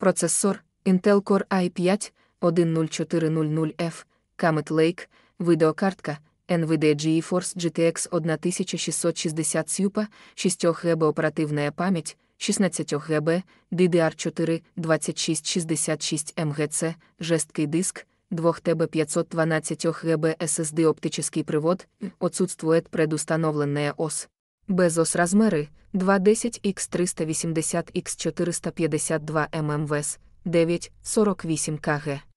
Процесор Intel Core i5 10400F, Comet Lake, відеокартка NVIDIA GeForce GTX 1660 Super, 6 ГБ оперативна пам'ять, 16 ГБ, DDR4 2666 МГц, жесткий диск, 2 ТБ 512 ГБ SSD оптический привод, отсутствует предустановленная ОС. Безос размери 210X380X452 ММВС 948 КГ.